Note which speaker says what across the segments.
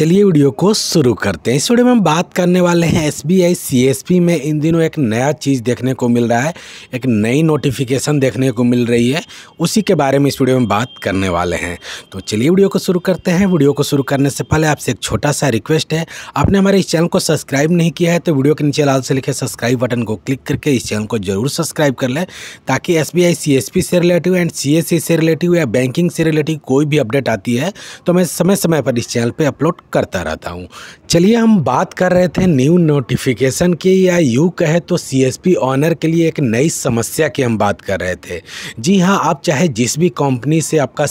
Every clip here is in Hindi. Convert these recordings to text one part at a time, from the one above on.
Speaker 1: चलिए वीडियो को शुरू करते हैं इस वीडियो में हम बात करने वाले हैं S B I C S P में इन दिनों एक नया चीज़ देखने को मिल रहा है एक नई नोटिफिकेशन देखने को मिल रही है उसी के बारे में इस वीडियो में बात करने वाले हैं तो चलिए वीडियो को शुरू करते हैं वीडियो को शुरू करने से पहले आपसे एक छोटा सा रिक्वेस्ट है आपने हमारे इस चैनल को सब्सक्राइब नहीं किया है तो वीडियो के नीचे लाल से लिखे सब्सक्राइब बटन को क्लिक करके इस चैनल को जरूर सब्सक्राइब कर लें ताकि S B I C S P से relative and C S C से रिलेटिव या बैंकिंग से रिलेटिव कोई भी अपडेट आती है तो मैं समय समय पर इस चैनल पर अपलोड करता रहता हूँ चलिए हम बात कर रहे थे न्यू नोटिफिकेशन की या यू कहे तो पी ऑनर के लिए एक नई समस्या की हम बात कर रहे थे जी हाँ आप चाहे जिस भी कंपनी से आपका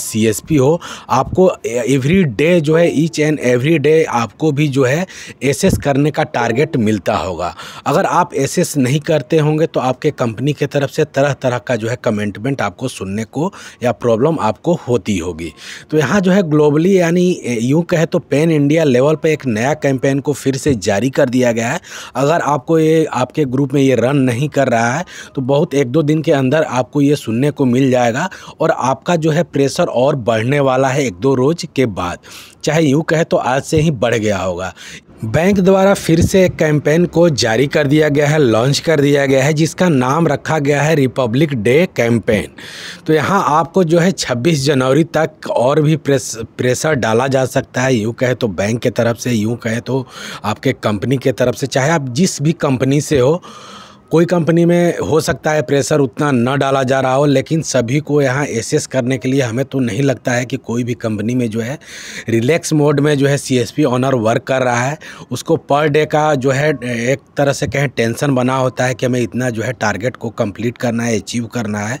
Speaker 1: पी हो आपको एवरी डे जो है ईच एंड एवरी डे आपको भी जो है एसेस करने का टारगेट मिलता होगा अगर आप एसेस नहीं करते होंगे तो आपके कंपनी की तरफ से तरह तरह का जो है कमेंटमेंट आपको सुनने को या प्रॉब्लम आपको होती होगी तो यहाँ जो है ग्लोबली यानी यूँ कहे तो पेन इंडिया लेवल पर एक नया कैंपेन को फिर से जारी कर दिया गया है अगर आपको ये आपके ग्रुप में ये रन नहीं कर रहा है तो बहुत एक दो दिन के अंदर आपको ये सुनने को मिल जाएगा और आपका जो है प्रेशर और बढ़ने वाला है एक दो रोज के बाद चाहे यूँ कहे तो आज से ही बढ़ गया होगा बैंक द्वारा फिर से एक कैंपेन को जारी कर दिया गया है लॉन्च कर दिया गया है जिसका नाम रखा गया है रिपब्लिक डे कैंपेन तो यहाँ आपको जो है 26 जनवरी तक और भी प्रेस प्रेशर डाला जा सकता है यूँ कहे तो बैंक के तरफ से यूँ कहें तो आपके कंपनी के तरफ से चाहे आप जिस भी कंपनी से हो कोई कंपनी में हो सकता है प्रेशर उतना न डाला जा रहा हो लेकिन सभी को यहाँ एसेस करने के लिए हमें तो नहीं लगता है कि कोई भी कंपनी में जो है रिलैक्स मोड में जो है सीएसपी ऑनर वर्क कर रहा है उसको पर डे का जो है एक तरह से कहें टेंशन बना होता है कि हमें इतना जो है टारगेट को कंप्लीट करना है अचीव करना है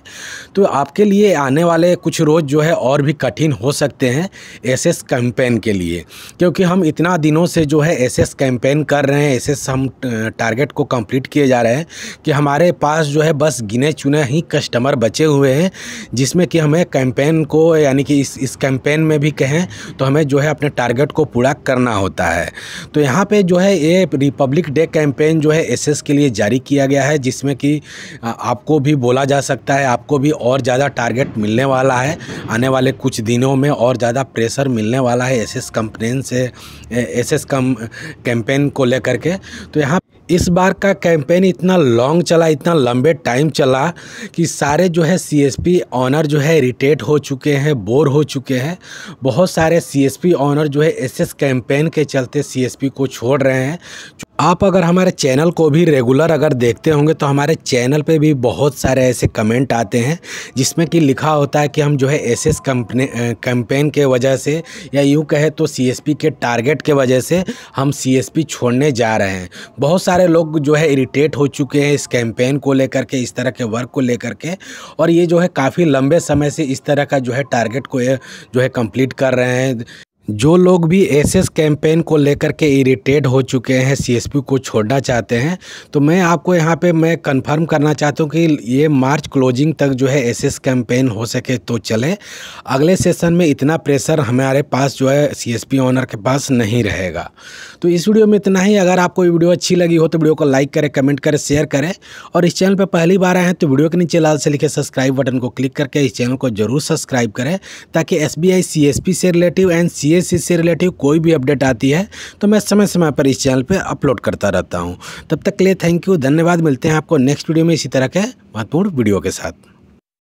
Speaker 1: तो आपके लिए आने वाले कुछ रोज़ जो है और भी कठिन हो सकते हैं एस एस के लिए क्योंकि हम इतना दिनों से जो है एस एस कर रहे हैं एस हम टारगेट को कम्प्लीट किए जा रहे हैं कि हमारे पास जो है बस गिने चुने ही कस्टमर बचे हुए हैं जिसमें कि हमें कैंपेन को यानी कि इस इस कैंपेन में भी कहें तो हमें जो है अपने टारगेट को पूरा करना होता है तो यहाँ पे जो है ये रिपब्लिक डे कैंपेन जो है एसएस के लिए जारी किया गया है जिसमें कि आपको भी बोला जा सकता है आपको भी और ज़्यादा टारगेट मिलने वाला है आने वाले कुछ दिनों में और ज़्यादा प्रेशर मिलने वाला है एस एस से एस एस कम कैंपेन को लेकर के तो यहाँ इस बार का कैंपेन इतना लॉन्ग चला इतना लंबे टाइम चला कि सारे जो है सीएसपी ऑनर जो है इरीटेट हो चुके हैं बोर हो चुके हैं बहुत सारे सीएसपी ऑनर जो है एसएस कैंपेन के चलते सीएसपी को छोड़ रहे हैं आप अगर हमारे चैनल को भी रेगुलर अगर देखते होंगे तो हमारे चैनल पे भी बहुत सारे ऐसे कमेंट आते हैं जिसमें कि लिखा होता है कि हम जो है एस एस कैंपेन के वजह से या यूँ कहे तो सीएसपी के टारगेट के वजह से हम सीएसपी छोड़ने जा रहे हैं बहुत सारे लोग जो है इरीटेट हो चुके हैं इस कैंपेन को लेकर के इस तरह के वर्क को लेकर के और ये जो है काफ़ी लंबे समय से इस तरह का जो है टारगेट को जो है कम्प्लीट कर रहे हैं जो लोग भी एसएस कैंपेन को लेकर के इरिटेट हो चुके हैं सीएसपी को छोड़ना चाहते हैं तो मैं आपको यहाँ पे मैं कंफर्म करना चाहता हूँ कि ये मार्च क्लोजिंग तक जो है एसएस कैंपेन हो सके तो चले अगले सेशन में इतना प्रेशर हमारे पास जो है सीएसपी ऑनर के पास नहीं रहेगा तो इस वीडियो में इतना ही अगर आपको वीडियो अच्छी लगी हो तो वीडियो को लाइक करें कमेंट करें शेयर करें और इस चैनल पर पहली बार आए हैं तो वीडियो के नीचे लाल से लिखे सब्सक्राइब बटन को क्लिक करके इस चैनल को जरूर सब्सक्राइब करें ताकि एस बी से रिलेटिव एंड सी इस चीज़ से रिलेटिव कोई भी अपडेट आती है तो मैं समय समय पर इस चैनल पर अपलोड करता रहता हूँ तब तक के लिए थैंक यू धन्यवाद मिलते हैं आपको नेक्स्ट वीडियो में इसी तरह के महत्वपूर्ण वीडियो के साथ